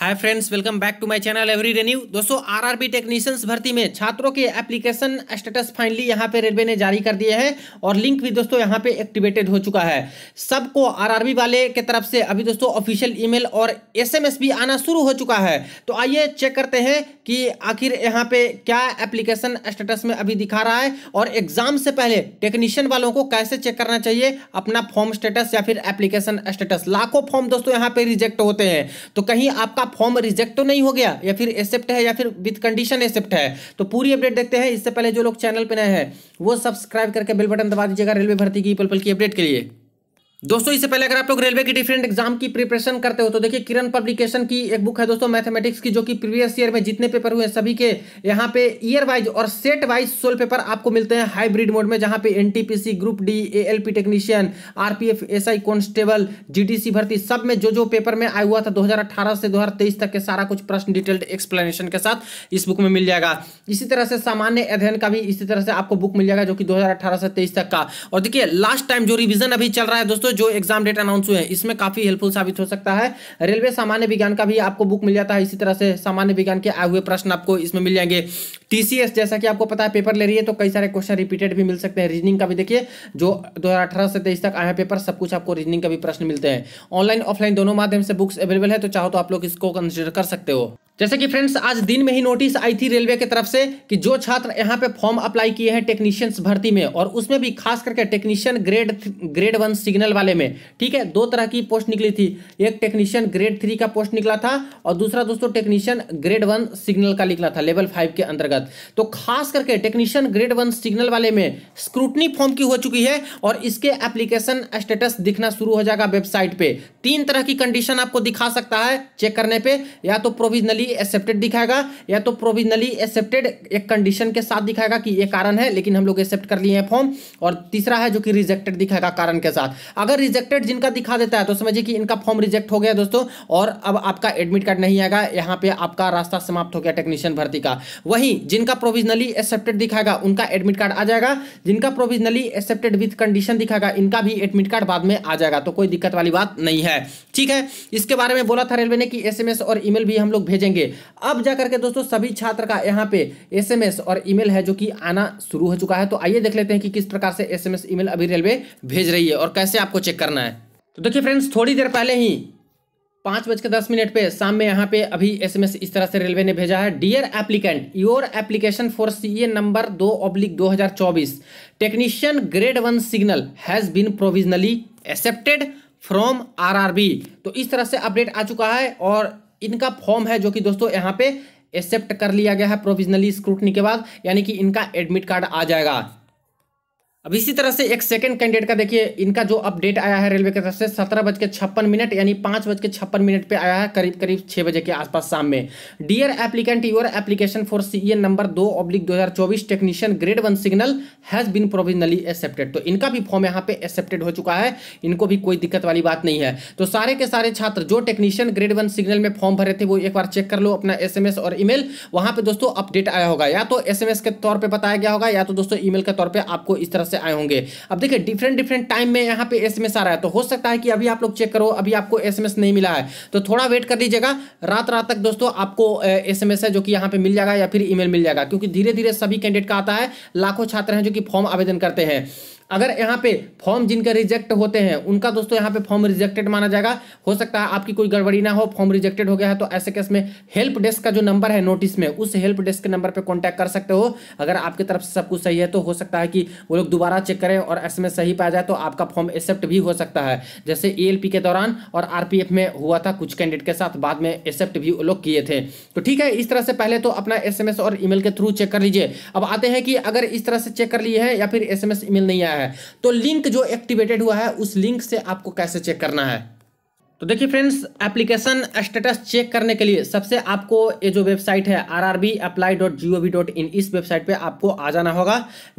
hi friends welcome back to my channel every renew दोस्तों RRB technicians भर्ती में छात्रों के एप्लीकेशन स्टेटस फाइनली यहां पे रेलवे ने जारी कर दिए हैं और लिंक भी दोस्तों यहां पे एक्टिवेटेड हो चुका है सबको आरआरबी वाले के तरफ से अभी दोस्तों ऑफिशियल ईमेल और एसएमएस भी आना शुरू हो चुका है तो आइए चेक करते हैं कि आखिर यहाँ पे क्या एप्लीकेशन स्टेटस में अभी दिखा रहा है और एग्जाम से पहले टेक्नीशियन वालों को कैसे चेक करना चाहिए अपना फॉर्म स्टेटस या फिर एप्लीकेशन स्टेटस लाखों फॉर्म दोस्तों यहाँ पे रिजेक्ट होते हैं तो कहीं आपका फॉर्म रिजेक्ट तो नहीं हो गया या फिर एक्सेप्ट है या फिर विथ कंडीशन एक्सेप्ट है तो पूरी अपडेट देखते हैं इससे पहले जो लोग चैनल पर नए हैं वो सब्सक्राइब करके बेल बटन दबा दीजिएगा रेलवे भर्ती की पल की अपडेट के लिए दोस्तों इससे पहले अगर आप लोग रेलवे की डिफरेंट एग्जाम की प्रिपरेशन करते हो तो देखिए किरण पब्लिकेशन की एक बुक है दोस्तों मैथमेटिक्स की जो कि प्रीवियस ईयर में जितने पेपर हुए सभी के यहाँ पे ईयर वाइज और सेट वाइज सोल पेपर आपको मिलते हैं हाइब्रिड मोड में जहाँ पे NTPC group D L P technician RPF SI constable सी भर्ती सब में जो जो पेपर में आया हुआ था दो से दो तक के सारा कुछ प्रश्न डिटेल्ड एक्सप्लेनेशन के साथ इस बुक में मिल जाएगा इसी तरह से सामान्य अध्ययन का भी इसी तरह से आपको बुक मिल जाएगा जो कि दो से तेईस तक का और देखिए लास्ट टाइम जो रिविजन अभी चल रहा है दोस्तों दोस्तों जो एग्जाम डेट अनाउंस हुए हैं इसमें काफी हेल्पफुल साबित हो सकता है रेलवे सामान्य विज्ञान का भी आपको बुक मिल जाता है इसी तरह से सामान्य विज्ञान के आए हुए प्रश्न आपको इसमें मिल जाएंगे टीसीएस जैसा कि आपको पता है पेपर ले रही है तो कई सारे क्वेश्चन रिपीटेड भी मिल सकते हैं रीजनिंग का भी देखिए जो दो से तेईस तक आया पेपर सब कुछ आपको रीजनिंग का भी प्रश्न मिलते हैं ऑनलाइन ऑफलाइन दोनों माध्यम से बुक्स अवेलेबल है तो चाहो तो आप लोग इसको कंसिडर कर सकते हो जैसे कि फ्रेंड्स आज दिन में ही नोटिस आई थी रेलवे की तरफ से कि जो छात्र यहाँ पे फॉर्म अप्लाई किए हैं टेक्नीशियंस भर्ती में और उसमें भी खास करके technician grade grade one signal वाले में ठीक है दो तरह की पोस्ट निकली थी एक टेक्नीशियन ग्रेड थ्री का पोस्ट निकला था और दूसरा दोस्तों टेक्नीशियन ग्रेड वन सिग्नल का निकला था लेवल फाइव के अंतर्गत तो खास करके टेक्नीशियन ग्रेड वन सिग्नल वाले में स्क्रूटनी फॉर्म की हो चुकी है और इसके एप्लीकेशन स्टेटस दिखना शुरू हो जाएगा वेबसाइट पर तीन तरह की कंडीशन आपको दिखा सकता है चेक करने पर या तो प्रोविजनली एक्सेप्टेड दिखाएगा या तो प्रोविजनली एक्सेप्टेड एक कंडीशन के साथ दिखाएगा कि ये कारण है लेकिन हम लोग एक्सेप्ट कर लिए हैं फॉर्म और तीसरा है जो कि रिजेक्टेड दिखाएगा कारण के साथ अगर रिजेक्टेड जिनका दिखा देता है तो समझिए कि इनका फॉर्म रिजेक्ट हो गया दोस्तों और अब आपका एडमिट कार्ड नहीं आएगा यहाँ पे आपका रास्ता समाप्त हो गया टेक्नीशियन भर्ती का वहीं जिनका प्रोविजनली एक्सेप्टेड दिखाएगा उनका एडमिट कार्ड आ जाएगा जिनका प्रोविजनली एक्सेप्टेड विथ कंडीशन दिखाएगा इनका भी एडमिट कार्ड बाद में आ जाएगा तो कोई दिक्कत वाली बात नहीं है ठीक है इसके बारे में बोला था रेलवे ने कि एसएमएस और ईमेल भी हम लोग भेजेंगे अब जाकर के दोस्तों सभी छात्र का यहाँ पे एसएमएस और ईमेल है जो कि आना शुरू हो चुका है तो आइए देख लेते हैं कि किस प्रकार से एसएमएस ईमेल अभी रेलवे भेज रही है और कैसे आपको चेक करना है तो देखिए फ्रेंड्स थोड़ी देर पहले ही पाँच बज के दस मिनट पे शाम में यहाँ पे अभी एसएमएस इस तरह से रेलवे ने भेजा है dear applicant your application for CA number दो ऑब्लिक दो हजार चौबीस technician grade one signal has been provisionally accepted from RRB तो इस तरह से अपडेट आ चुका है और इनका फॉर्म है जो कि दोस्तों यहाँ पे एक्सेप्ट कर लिया गया है प्रोविजनली स्क्रूटनी के बाद यानी कि इनका एडमिट कार्ड आ जाएगा अब इसी तरह से एक सेकंड कैंडिडेट का देखिए इनका जो अपडेट आया है रेलवे की तरफ से सत्रह बज के छप्पन मिनट यानी पाँच बज के छप्पन मिनट पे आया है करीब करीब छः बजे के आसपास शाम में dear applicant your application for C number दो ऑब्लिक दो हज़ार चौबीस technician grade one signal has been provisionally accepted तो इनका भी फॉर्म यहाँ पे एक्सेप्टेड हो चुका है इनको भी कोई दिक्कत वाली बात नहीं है तो सारे के सारे छात्र जो टेक्नीशियन ग्रेड वन सिग्नल में फॉर्म भरे थे वो एक बार चेक कर लो अपना एस और ईमेल वहाँ पर दोस्तों अपडेट आया होगा या तो एस के तौर पर बताया गया होगा या तो दोस्तों ई के तौर पर आपको इस तरह से आए होंगे अब देखिए डिफरेंट डिफरेंट टाइम में यहाँ पे एसएमएस आ रहा है तो हो सकता है कि अभी आप लोग चेक करो अभी आपको एसएमएस नहीं मिला है तो थोड़ा वेट कर लीजिएगा रात रात तक दोस्तों आपको एसएमएस है जो कि यहाँ पे मिल जाएगा या फिर ईमेल मिल जाएगा क्योंकि धीरे धीरे सभी कैंडिडेट का आता है लाखों छात्र हैं जो कि फॉर्म आवेदन करते हैं अगर यहाँ पे फॉर्म जिनके रिजेक्ट होते हैं उनका दोस्तों यहाँ पे फॉर्म रिजेक्टेड माना जाएगा हो सकता है आपकी कोई गड़बड़ी ना हो फॉर्म रिजेक्टेड हो गया है तो ऐसे केस में हेल्प डेस्क का जो नंबर है नोटिस में उस हेल्प डेस्क के नंबर पर कॉन्टैक्ट कर सकते हो अगर आपकी तरफ से सब कुछ सही है तो हो सकता है कि वो लोग दोबारा चेक करें और ऐसे में सही पाया जाए तो आपका फॉर्म एक्सेप्ट भी हो सकता है जैसे ए के दौरान और आर में हुआ था कुछ कैंडिडेट के साथ बाद में एक्सेप्ट भी वो लोग किए थे तो ठीक है इस तरह से पहले तो अपना एस और ईमेल के थ्रू चेक कर लीजिए अब आते हैं कि अगर इस तरह से चेक कर लिए है या फिर एस एम ईमेल नहीं आया है तो लिंक जो एक्टिवेटेड हुआ है उस लिंक से आपको कैसे चेक करना है तो देखिए फ्रेंड्स एप्लीकेशन स्टेटस चेक करने के लिए सबसे आपको ये जो वेबसाइट है R R B apply dot G O V dot in इस वेबसाइट पे आपको आ जाना होगा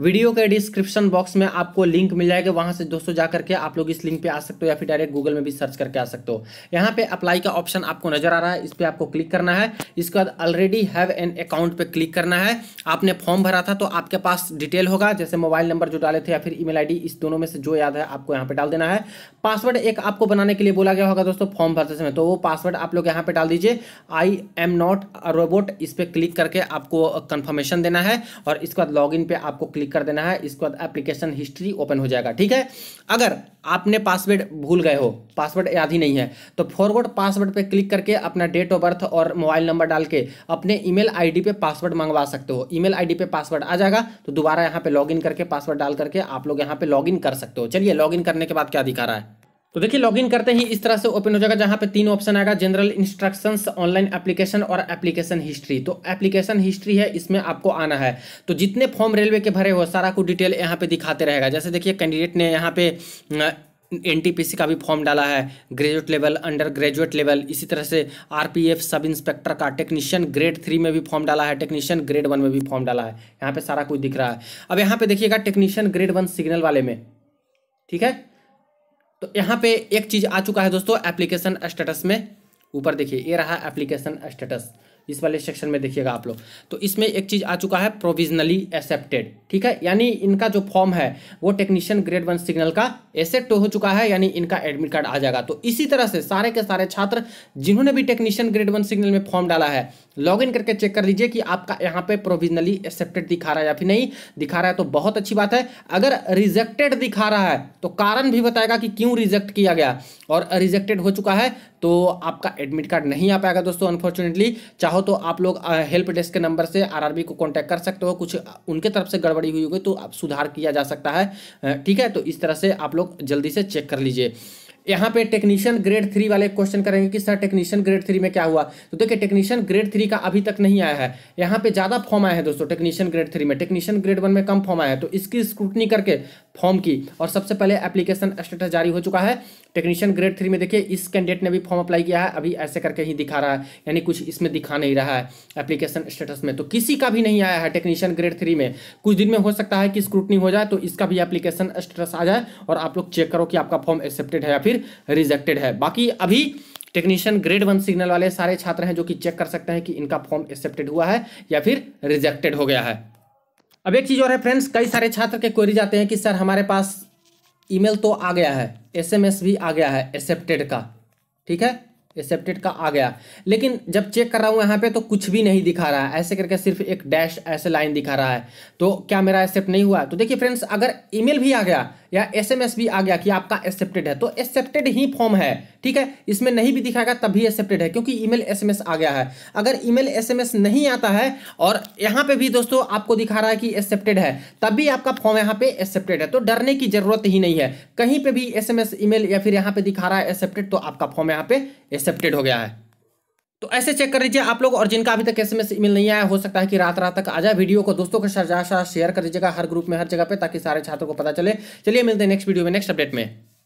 वीडियो के डिस्क्रिप्शन बॉक्स में आपको लिंक मिल जाएगा वहां से दोस्तों जा करके आप लोग इस लिंक पे आ सकते हो या फिर डायरेक्ट गूगल में भी सर्च करके आ सकते हो यहाँ पे अप्लाई का ऑप्शन आपको नजर आ रहा है इस पर आपको क्लिक करना है इसके बाद ऑलरेडी हैव एन अकाउंट पर क्लिक करना है आपने फॉर्म भरा था तो आपके पास डिटेल होगा जैसे मोबाइल नंबर जो डाले थे या फिर ई मेल इस दोनों में से जो याद है आपको यहाँ पर डाल देना है पासवर्ड एक आपको बनाने के लिए बोला गया होगा दोस्तों फॉर्म भरते समय तो वो पासवर्ड आप लोग यहाँ पे डाल दीजिए आई एम नॉट रोबोट इस पर क्लिक करके आपको कंफर्मेशन देना है और इसके बाद लॉग पे आपको क्लिक कर देना है इसके बाद एप्लीकेशन हिस्ट्री ओपन हो जाएगा ठीक है अगर आपने पासवर्ड भूल गए हो पासवर्ड याद ही नहीं है तो फॉरवर्ड पासवर्ड पे क्लिक करके अपना डेट ऑफ बर्थ और मोबाइल नंबर डाल के अपने ईमेल आईडी पे पासवर्ड मंगवा सकते हो ईमेल आईडी पे पासवर्ड आ जाएगा तो दोबारा यहाँ पे लॉगिन करके पासवर्ड डाल करके आप लोग यहाँ पे लॉगिन कर सकते हो चलिए लॉगिन करने के बाद क्या दिखा रहा है तो देखिए लॉगिन करते ही इस तरह से ओपन हो जाएगा जहाँ पे तीन ऑप्शन आएगा जनरल इंस्ट्रक्शंस ऑनलाइन एप्लीकेशन और एप्लीकेशन हिस्ट्री तो एप्लीकेशन हिस्ट्री है इसमें आपको आना है तो जितने फॉर्म रेलवे के भरे हो सारा को डिटेल यहाँ पे दिखाते रहेगा जैसे देखिए कैंडिडेट ने यहाँ पे एन का भी फॉर्म डाला है graduate level under graduate level इसी तरह से आरपीएफ सब इंस्पेक्टर का टेक्नीशियन ग्रेड थ्री में भी फॉर्म डाला है टेक्नीशियन ग्रेड वन में भी फॉर्म डाला है यहाँ पे सारा कुछ दिख रहा है अब यहाँ पे देखिएगा टेक्नीशियन ग्रेड वन सिग्नल वाले में ठीक है तो यहाँ पे एक चीज़ आ चुका है दोस्तों एप्लीकेशन स्टेटस में ऊपर देखिए ये रहा एप्लीकेशन स्टेटस इस वाले सेक्शन में देखिएगा आप लोग तो इसमें एक चीज़ आ चुका है प्रोविजनली एक्सेप्टेड ठीक है यानी इनका जो फॉर्म है वो टेक्नीशियन ग्रेड वन सिग्नल का एसेप्ट हो चुका है यानी इनका एडमिट कार्ड आ जाएगा तो इसी तरह से सारे के सारे छात्र जिन्होंने भी टेक्नीशियन ग्रेड वन सिग्नल में फॉर्म डाला है लॉग करके चेक कर लीजिए कि आपका यहाँ पे प्रोविजनली एक्सेप्टेड दिखा रहा है या फिर नहीं दिखा रहा है तो बहुत अच्छी बात है अगर रिजेक्टेड दिखा रहा है तो कारण भी बताएगा कि क्यों रिजेक्ट किया गया और रिजेक्टेड हो चुका है तो आपका एडमिट कार्ड नहीं आ पाएगा दोस्तों अनफॉर्चुनेटली चाहो चाहो तो आप लोग हेल्प डेस्क के नंबर से आरआरबी को कांटेक्ट कर सकते हो कुछ उनके तरफ से गड़बड़ी हुई होगी तो सुधार किया जा सकता है ठीक है तो इस तरह से आप लोग जल्दी से चेक कर लीजिए यहाँ पे टेक्नीशियन ग्रेड थ्री वाले क्वेश्चन करेंगे कि सर टेक्नीशियन ग्रेड थ्री में क्या हुआ तो देखिए टेक्नीशियन ग्रेड थ्री का अभी तक नहीं आया है यहाँ पे ज़्यादा फॉर्म आया है दोस्तों टेक्नीशियन ग्रेड थ्री में टेक्नीशियन ग्रेड वन में कम फॉर्म आया है तो इसकी स्क्रूटनी करके फॉर्म की और सबसे पहले एप्लीकेशन स्टेटस जारी हो चुका है टेक्नीशियन ग्रेड थ्री में देखिए इस कैंडिडेट ने भी फॉर्म अप्लाई किया है अभी ऐसे करके ही दिखा रहा है यानी कुछ इसमें दिखा नहीं रहा है एप्लीकेशन स्टेटस में तो किसी का भी नहीं आया है टेक्नीशियन ग्रेड थ्री में कुछ दिन में हो सकता है कि स्क्रूटनी हो जाए तो इसका भी एप्लीकेशन स्टेटस आ जाए और आप लोग चेक करो कि आपका फॉर्म एक्सेप्टेड है या फिर रिजेक्टेड है बाकी अभी टेक्नीशियन ग्रेड वन सिग्नल वाले सारे छात्र हैं जो कि चेक कर सकते हैं कि इनका फॉर्म एक्सेप्टेड हुआ है या फिर रिजेक्टेड हो गया है अब एक चीज़ और है फ्रेंड्स कई सारे छात्र के क्वेरी जाते हैं कि सर हमारे पास ईमेल तो आ गया है एसएमएस भी आ गया है एक्सेप्टेड का ठीक है एक्सेप्टेड का आ गया लेकिन जब चेक कर रहा हूँ यहाँ पे तो कुछ भी नहीं दिखा रहा है ऐसे करके सिर्फ एक डैश ऐसे लाइन दिखा रहा है तो क्या मेरा एक्सेप्ट नहीं हुआ तो देखिए फ्रेंड्स अगर ईमेल भी आ गया या एसएमएस भी आ गया कि आपका एक्सेप्टेड है तो एक्सेप्टेड ही फॉर्म है ठीक है इसमें नहीं भी दिखाएगा तब भी एक्सेप्टेड है क्योंकि ईमेल एसएमएस आ गया है अगर ईमेल एसएमएस नहीं आता है और यहाँ पे भी दोस्तों आपको दिखा रहा है कि एक्सेप्टेड है तब भी आपका फॉर्म यहाँ पे एक्सेप्टेड है तो डरने की जरूरत ही नहीं है कहीं पर भी एस एम या फिर यहाँ पे दिखा रहा है एक्सेप्टेड तो आपका फॉर्म यहाँ पे एक्सेप्ट एक्सेप्टेड हो गया है तो ऐसे चेक कर लीजिए आप लोग और जिनका अभी तक एस एम ईमेल नहीं आया हो सकता है कि रात रात तक आ जाए वीडियो को दोस्तों के साथ शेयर कर दीजिएगा हर ग्रुप में हर जगह पे ताकि सारे छात्रों को पता चले चलिए मिलते हैं नेक्स्ट वीडियो में नेक्स्ट अपडेट में